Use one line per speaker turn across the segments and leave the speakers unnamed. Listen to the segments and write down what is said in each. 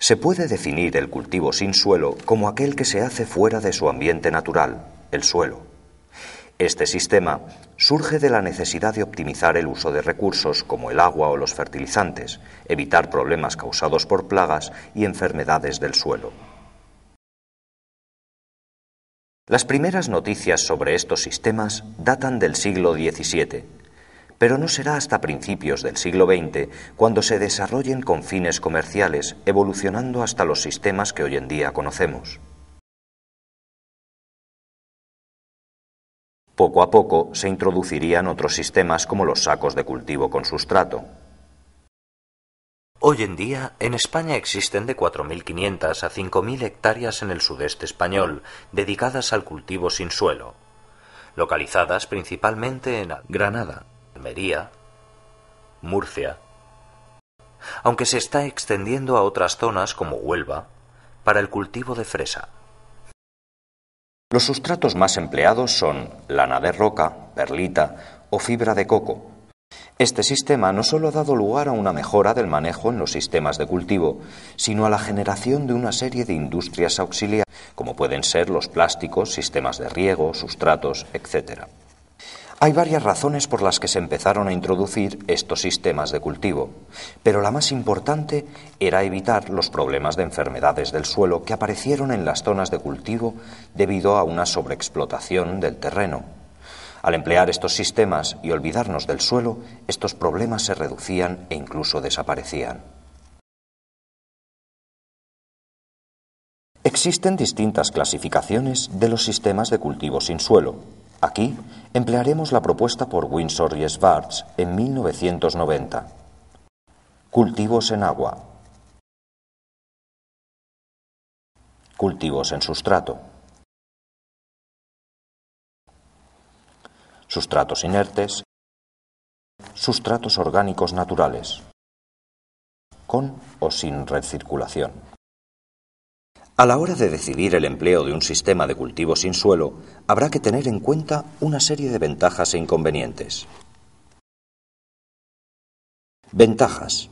Se puede definir el
cultivo sin suelo como aquel que se hace fuera de su ambiente natural, el suelo. Este sistema surge de la necesidad de optimizar el uso de recursos como el agua o los fertilizantes, evitar problemas causados por plagas y enfermedades del suelo. Las primeras noticias sobre estos sistemas datan del siglo XVII pero no será hasta principios del siglo XX cuando se desarrollen con fines comerciales, evolucionando hasta los sistemas que
hoy en día conocemos. Poco a poco se introducirían otros sistemas como los sacos de cultivo con sustrato.
Hoy en día, en España existen de 4.500 a 5.000 hectáreas en el sudeste español dedicadas al cultivo sin suelo, localizadas principalmente en Granada, Almería, Murcia, aunque se está extendiendo a otras zonas como Huelva para el cultivo de fresa. Los sustratos más empleados son lana de roca, perlita o fibra de coco. Este sistema no solo ha dado lugar a una mejora del manejo en los sistemas de cultivo, sino a la generación de una serie de industrias auxiliares, como pueden ser los plásticos, sistemas de riego, sustratos, etc. Hay varias razones por las que se empezaron a introducir estos sistemas de cultivo, pero la más importante era evitar los problemas de enfermedades del suelo que aparecieron en las zonas de cultivo debido a una sobreexplotación del terreno. Al emplear estos sistemas y olvidarnos del suelo, estos problemas se reducían
e incluso desaparecían.
Existen distintas clasificaciones de los sistemas de cultivo sin suelo, Aquí emplearemos la propuesta por Winsor y Schwartz en 1990.
Cultivos en agua. Cultivos en sustrato. Sustratos inertes. Sustratos orgánicos
naturales. Con o sin recirculación. A la hora de decidir el empleo de un sistema de cultivo sin suelo, habrá que tener en cuenta una serie de ventajas e inconvenientes. Ventajas.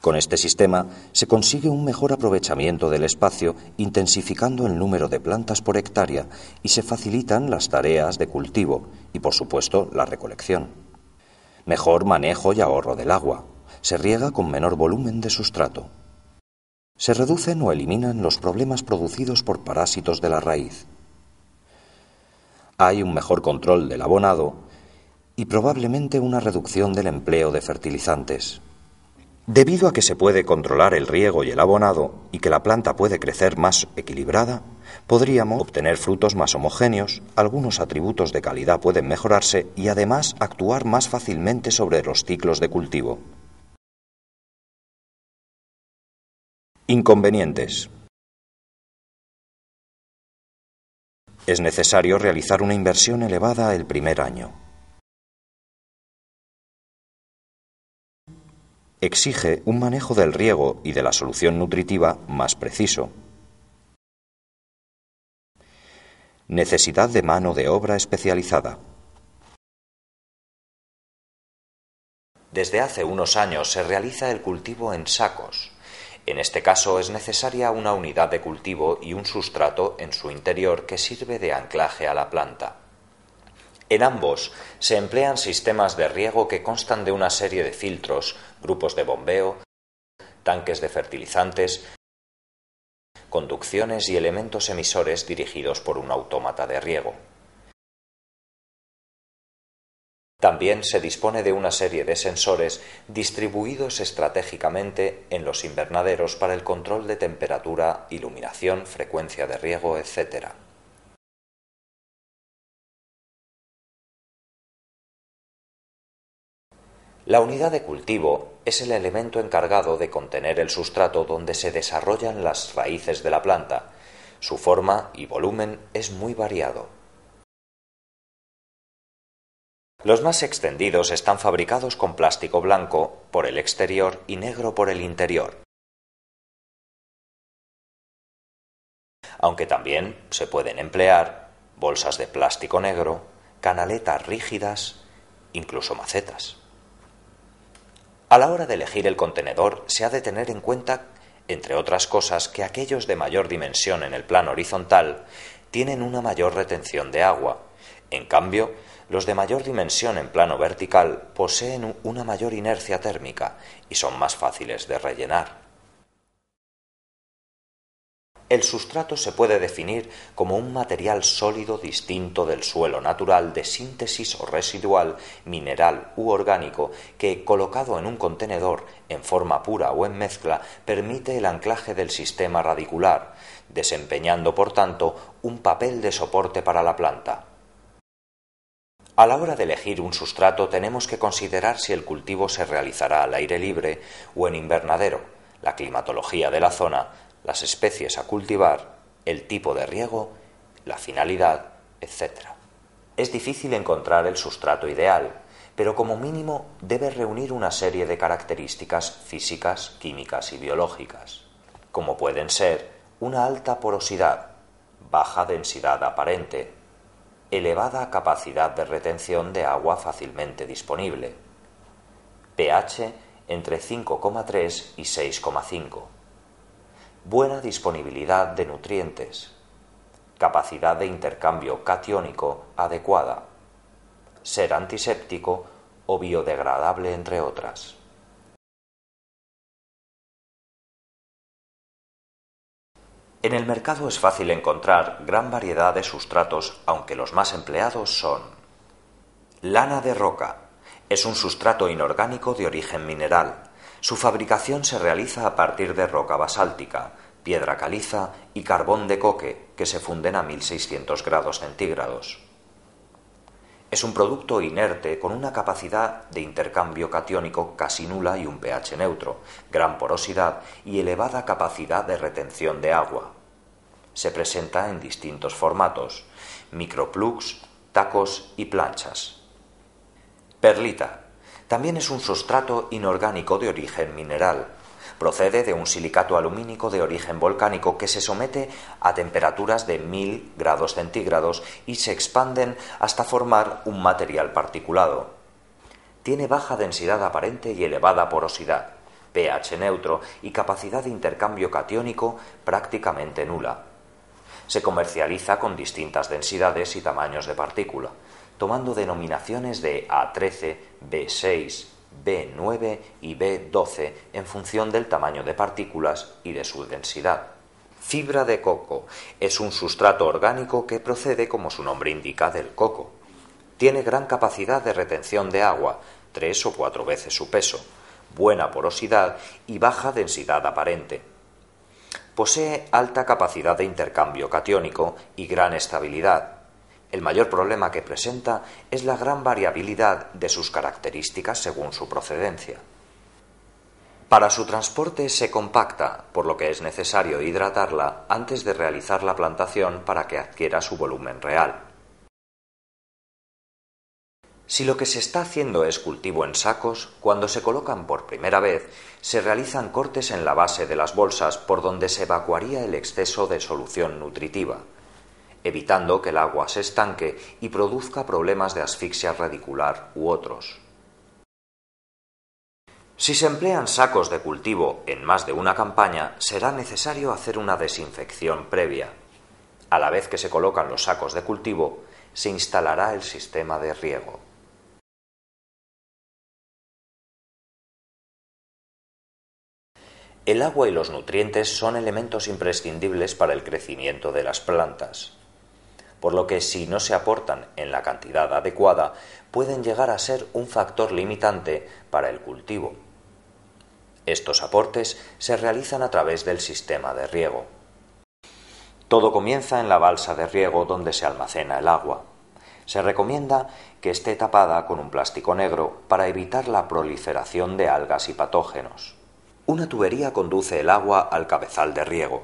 Con este sistema se consigue un mejor aprovechamiento del espacio intensificando el número de plantas por hectárea y se facilitan las tareas de cultivo y por supuesto la recolección. Mejor manejo y ahorro del agua. Se riega con menor volumen de sustrato se reducen o eliminan los problemas producidos por parásitos de la raíz. Hay un mejor control del abonado y probablemente una reducción del empleo de fertilizantes. Debido a que se puede controlar el riego y el abonado y que la planta puede crecer más equilibrada, podríamos obtener frutos más homogéneos, algunos atributos de calidad pueden mejorarse y además actuar más fácilmente sobre los ciclos de cultivo.
Inconvenientes. Es necesario realizar una inversión elevada el primer año.
Exige un manejo del riego y de la solución nutritiva más preciso.
Necesidad de mano de obra especializada. Desde hace
unos años se realiza el cultivo en sacos, en este caso es necesaria una unidad de cultivo y un sustrato en su interior que sirve de anclaje a la planta. En ambos se emplean sistemas de riego que constan de una serie de filtros, grupos de bombeo, tanques de fertilizantes, conducciones y elementos emisores dirigidos por un autómata de riego. También se dispone de una serie de sensores distribuidos estratégicamente en los invernaderos para el control de temperatura, iluminación,
frecuencia de riego, etc. La unidad de
cultivo es el elemento encargado de contener el sustrato donde se desarrollan las raíces de la planta. Su forma y volumen es muy variado.
Los más extendidos están fabricados con plástico blanco por el exterior y negro por el interior. Aunque también se pueden emplear bolsas de plástico negro,
canaletas rígidas, incluso macetas. A la hora de elegir el contenedor se ha de tener en cuenta, entre otras cosas, que aquellos de mayor dimensión en el plano horizontal tienen una mayor retención de agua. En cambio, los de mayor dimensión en plano vertical poseen una mayor inercia térmica y son más fáciles de rellenar. El sustrato se puede definir como un material sólido distinto del suelo natural de síntesis o residual, mineral u orgánico, que, colocado en un contenedor, en forma pura o en mezcla, permite el anclaje del sistema radicular, desempeñando, por tanto, un papel de soporte para la planta. A la hora de elegir un sustrato tenemos que considerar si el cultivo se realizará al aire libre o en invernadero, la climatología de la zona, las especies a cultivar, el tipo de riego, la finalidad, etc. Es difícil encontrar el sustrato ideal, pero como mínimo debe reunir una serie de características físicas, químicas y biológicas, como pueden ser una alta porosidad, baja densidad aparente, elevada capacidad de retención de agua fácilmente disponible. pH entre 5,3 y 6,5. Buena disponibilidad de nutrientes. Capacidad de intercambio catiónico adecuada.
Ser antiséptico o biodegradable entre otras. En el mercado es fácil encontrar gran variedad de sustratos, aunque los más empleados
son lana de roca. Es un sustrato inorgánico de origen mineral. Su fabricación se realiza a partir de roca basáltica, piedra caliza y carbón de coque, que se funden a 1600 grados centígrados. Es un producto inerte con una capacidad de intercambio catiónico casi nula y un pH neutro, gran porosidad y elevada capacidad de retención de agua. Se presenta en distintos formatos, microplugs, tacos y planchas. Perlita. También es un sustrato inorgánico de origen mineral. Procede de un silicato alumínico de origen volcánico que se somete a temperaturas de 1000 grados centígrados y se expanden hasta formar un material particulado. Tiene baja densidad aparente y elevada porosidad, pH neutro y capacidad de intercambio catiónico prácticamente nula se comercializa con distintas densidades y tamaños de partícula, tomando denominaciones de A13, B6, B9 y B12 en función del tamaño de partículas y de su densidad. Fibra de coco es un sustrato orgánico que procede, como su nombre indica, del coco. Tiene gran capacidad de retención de agua, tres o cuatro veces su peso, buena porosidad y baja densidad aparente Posee alta capacidad de intercambio catiónico y gran estabilidad. El mayor problema que presenta es la gran variabilidad de sus características según su procedencia. Para su transporte se compacta, por lo que es necesario hidratarla antes de realizar la plantación para que adquiera su volumen real. Si lo que se está haciendo es cultivo en sacos, cuando se colocan por primera vez, se realizan cortes en la base de las bolsas por donde se evacuaría el exceso de solución nutritiva, evitando que el agua se estanque y produzca problemas de asfixia radicular u otros. Si se emplean sacos de cultivo en más de una campaña, será necesario hacer una desinfección previa. A la vez que se colocan los sacos de cultivo, se instalará el
sistema de riego. El agua y los nutrientes son elementos imprescindibles
para el crecimiento de las plantas, por lo que si no se aportan en la cantidad adecuada pueden llegar a ser un factor limitante para el cultivo. Estos aportes se realizan a través del sistema de riego. Todo comienza en la balsa de riego donde se almacena el agua. Se recomienda que esté tapada con un plástico negro para evitar la proliferación de algas y patógenos. Una tubería conduce el agua al cabezal de riego,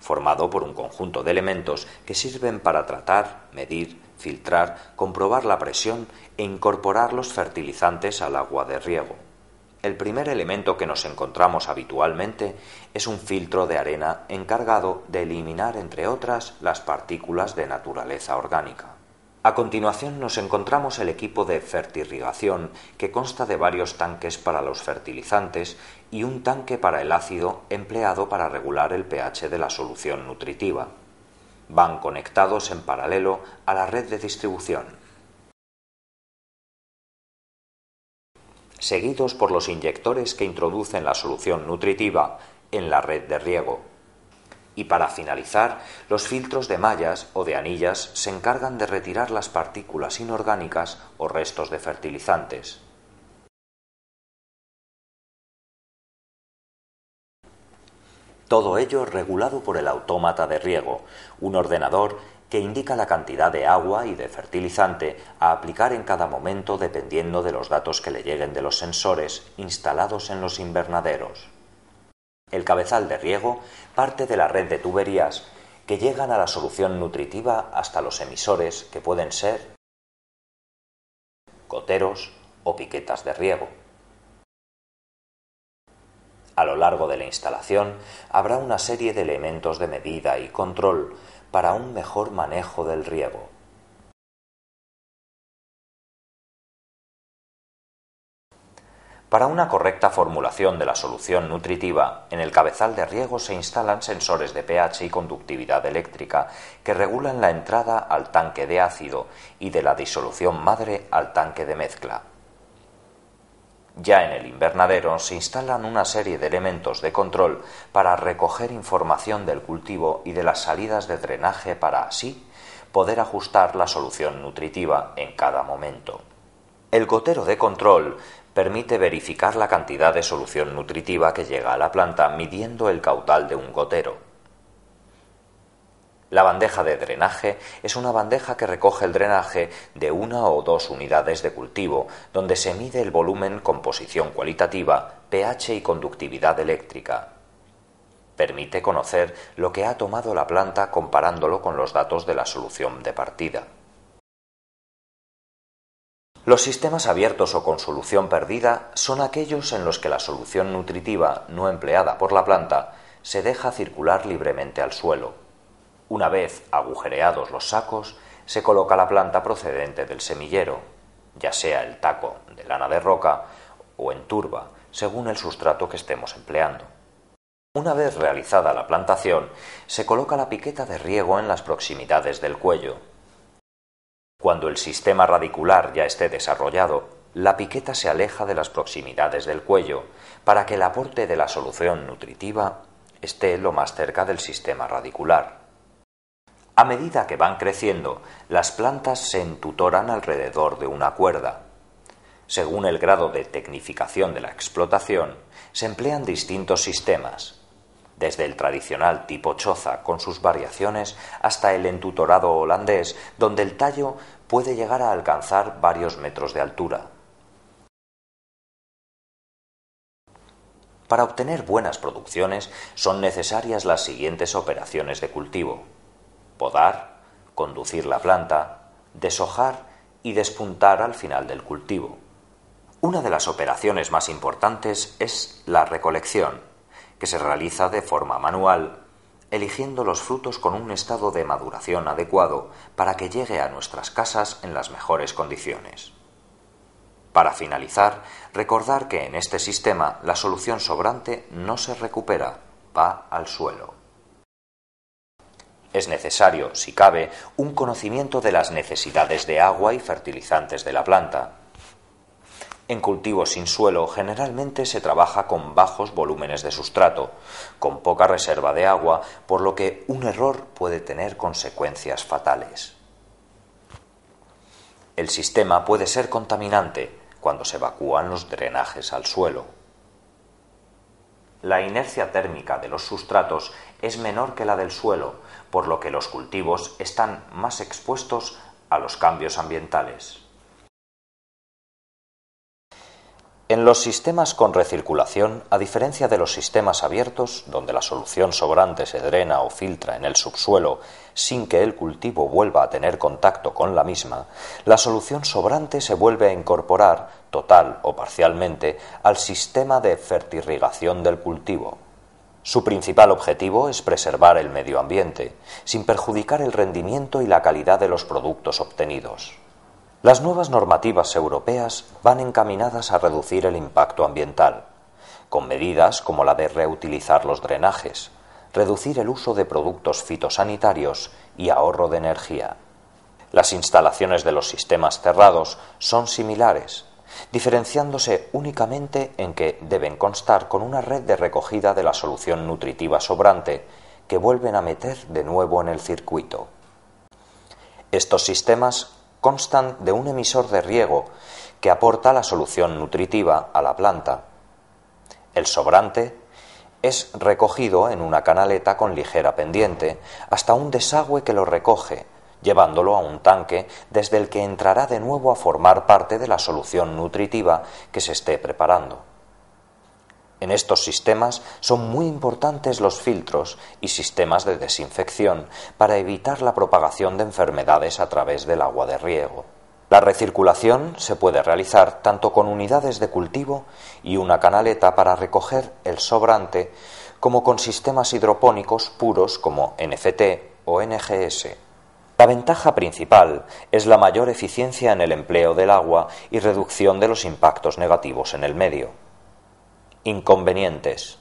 formado por un conjunto de elementos que sirven para tratar, medir, filtrar, comprobar la presión e incorporar los fertilizantes al agua de riego. El primer elemento que nos encontramos habitualmente es un filtro de arena encargado de eliminar, entre otras, las partículas de naturaleza orgánica. A continuación nos encontramos el equipo de fertirrigación, que consta de varios tanques para los fertilizantes y un tanque para el ácido empleado para regular el pH de la solución nutritiva. Van conectados en paralelo a la red de distribución. Seguidos por los inyectores que introducen la solución nutritiva en la red de riego. Y para finalizar, los filtros de mallas o de anillas se encargan de retirar las partículas
inorgánicas o restos de fertilizantes. Todo ello regulado por el autómata
de riego, un ordenador que indica la cantidad de agua y de fertilizante a aplicar en cada momento dependiendo de los datos que le lleguen de los sensores instalados en los invernaderos. El cabezal de riego parte de la red de tuberías que llegan a la solución nutritiva hasta los emisores que pueden ser coteros o piquetas de riego. A lo largo de la instalación habrá una serie de elementos de medida
y control para un mejor manejo del riego. Para una correcta
formulación de la solución nutritiva, en el cabezal de riego se instalan sensores de pH y conductividad eléctrica que regulan la entrada al tanque de ácido y de la disolución madre al tanque de mezcla. Ya en el invernadero se instalan una serie de elementos de control para recoger información del cultivo y de las salidas de drenaje para así poder ajustar la solución nutritiva en cada momento. El gotero de control permite verificar la cantidad de solución nutritiva que llega a la planta midiendo el caudal de un gotero. La bandeja de drenaje es una bandeja que recoge el drenaje de una o dos unidades de cultivo, donde se mide el volumen, composición cualitativa, pH y conductividad eléctrica. Permite conocer lo que ha tomado la planta comparándolo con los datos de la solución de partida. Los sistemas abiertos o con solución perdida son aquellos en los que la solución nutritiva no empleada por la planta se deja circular libremente al suelo. Una vez agujereados los sacos, se coloca la planta procedente del semillero, ya sea el taco de lana de roca o en turba, según el sustrato que estemos empleando. Una vez realizada la plantación, se coloca la piqueta de riego en las proximidades del cuello, cuando el sistema radicular ya esté desarrollado, la piqueta se aleja de las proximidades del cuello para que el aporte de la solución nutritiva esté lo más cerca del sistema radicular. A medida que van creciendo, las plantas se entutoran alrededor de una cuerda. Según el grado de tecnificación de la explotación, se emplean distintos sistemas, desde el tradicional tipo choza con sus variaciones hasta el entutorado holandés, donde el tallo puede llegar a alcanzar varios metros de altura. Para obtener buenas producciones son necesarias las siguientes operaciones de cultivo. Podar, conducir la planta, deshojar y despuntar al final del cultivo. Una de las operaciones más importantes es la recolección, que se realiza de forma manual, eligiendo los frutos con un estado de maduración adecuado para que llegue a nuestras casas en las mejores condiciones. Para finalizar, recordar que en este sistema la solución sobrante no se recupera, va al suelo. Es necesario, si cabe, un conocimiento de las necesidades de agua y fertilizantes de la planta, en cultivos sin suelo generalmente se trabaja con bajos volúmenes de sustrato, con poca reserva de agua, por lo que un error puede tener consecuencias fatales. El sistema puede ser contaminante cuando se evacúan los drenajes al suelo. La inercia térmica de los sustratos es menor que la del suelo, por lo que los cultivos están más expuestos a los cambios ambientales. En los sistemas con recirculación, a diferencia de los sistemas abiertos, donde la solución sobrante se drena o filtra en el subsuelo sin que el cultivo vuelva a tener contacto con la misma, la solución sobrante se vuelve a incorporar, total o parcialmente, al sistema de fertirrigación del cultivo. Su principal objetivo es preservar el medio ambiente, sin perjudicar el rendimiento y la calidad de los productos obtenidos. Las nuevas normativas europeas van encaminadas a reducir el impacto ambiental, con medidas como la de reutilizar los drenajes, reducir el uso de productos fitosanitarios y ahorro de energía. Las instalaciones de los sistemas cerrados son similares, diferenciándose únicamente en que deben constar con una red de recogida de la solución nutritiva sobrante que vuelven a meter de nuevo en el circuito. Estos sistemas constan de un emisor de riego que aporta la solución nutritiva a la planta. El sobrante es recogido en una canaleta con ligera pendiente hasta un desagüe que lo recoge, llevándolo a un tanque desde el que entrará de nuevo a formar parte de la solución nutritiva que se esté preparando. En estos sistemas son muy importantes los filtros y sistemas de desinfección para evitar la propagación de enfermedades a través del agua de riego. La recirculación se puede realizar tanto con unidades de cultivo y una canaleta para recoger el sobrante, como con sistemas hidropónicos puros como NFT o NGS. La ventaja principal es la mayor eficiencia en el empleo del agua y reducción de los impactos negativos en el medio inconvenientes.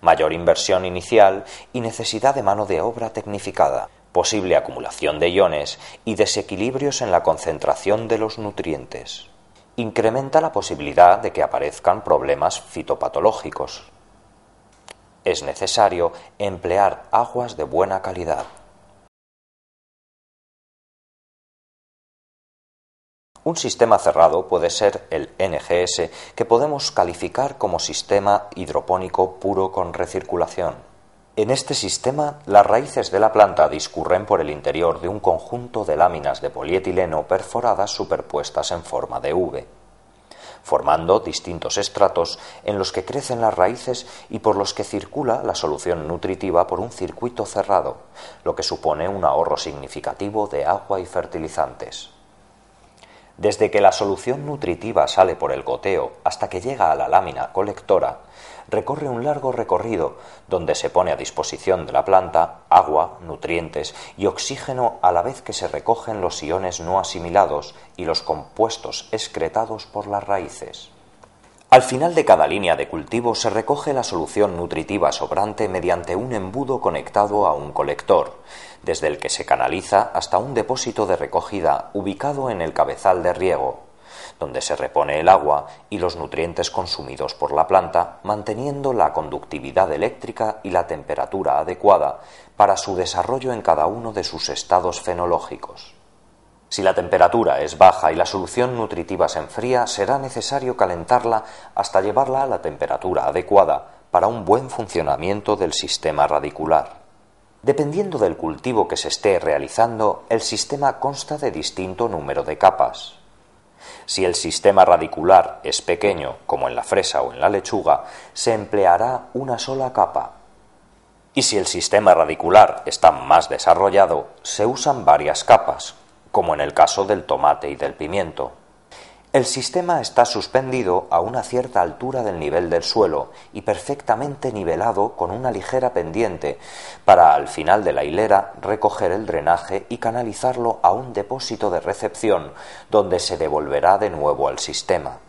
Mayor inversión inicial y necesidad de mano de obra tecnificada, posible acumulación de iones y desequilibrios en la concentración de los nutrientes. Incrementa la posibilidad de que aparezcan problemas
fitopatológicos. Es necesario emplear aguas de buena calidad. Un sistema cerrado puede ser el NGS, que podemos calificar
como sistema hidropónico puro con recirculación. En este sistema, las raíces de la planta discurren por el interior de un conjunto de láminas de polietileno perforadas superpuestas en forma de V, formando distintos estratos en los que crecen las raíces y por los que circula la solución nutritiva por un circuito cerrado, lo que supone un ahorro significativo de agua y fertilizantes. Desde que la solución nutritiva sale por el goteo hasta que llega a la lámina colectora, recorre un largo recorrido donde se pone a disposición de la planta agua, nutrientes y oxígeno a la vez que se recogen los iones no asimilados y los compuestos excretados por las raíces. Al final de cada línea de cultivo se recoge la solución nutritiva sobrante mediante un embudo conectado a un colector desde el que se canaliza hasta un depósito de recogida ubicado en el cabezal de riego, donde se repone el agua y los nutrientes consumidos por la planta, manteniendo la conductividad eléctrica y la temperatura adecuada para su desarrollo en cada uno de sus estados fenológicos. Si la temperatura es baja y la solución nutritiva se enfría, será necesario calentarla hasta llevarla a la temperatura adecuada para un buen funcionamiento del sistema radicular. Dependiendo del cultivo que se esté realizando, el sistema consta de distinto número de capas. Si el sistema radicular es pequeño, como en la fresa o en la lechuga, se empleará una sola capa. Y si el sistema radicular está más desarrollado, se usan varias capas, como en el caso del tomate y del pimiento. El sistema está suspendido a una cierta altura del nivel del suelo y perfectamente nivelado con una ligera pendiente para al final de la hilera recoger el drenaje y canalizarlo a un depósito de recepción
donde se devolverá de nuevo al sistema.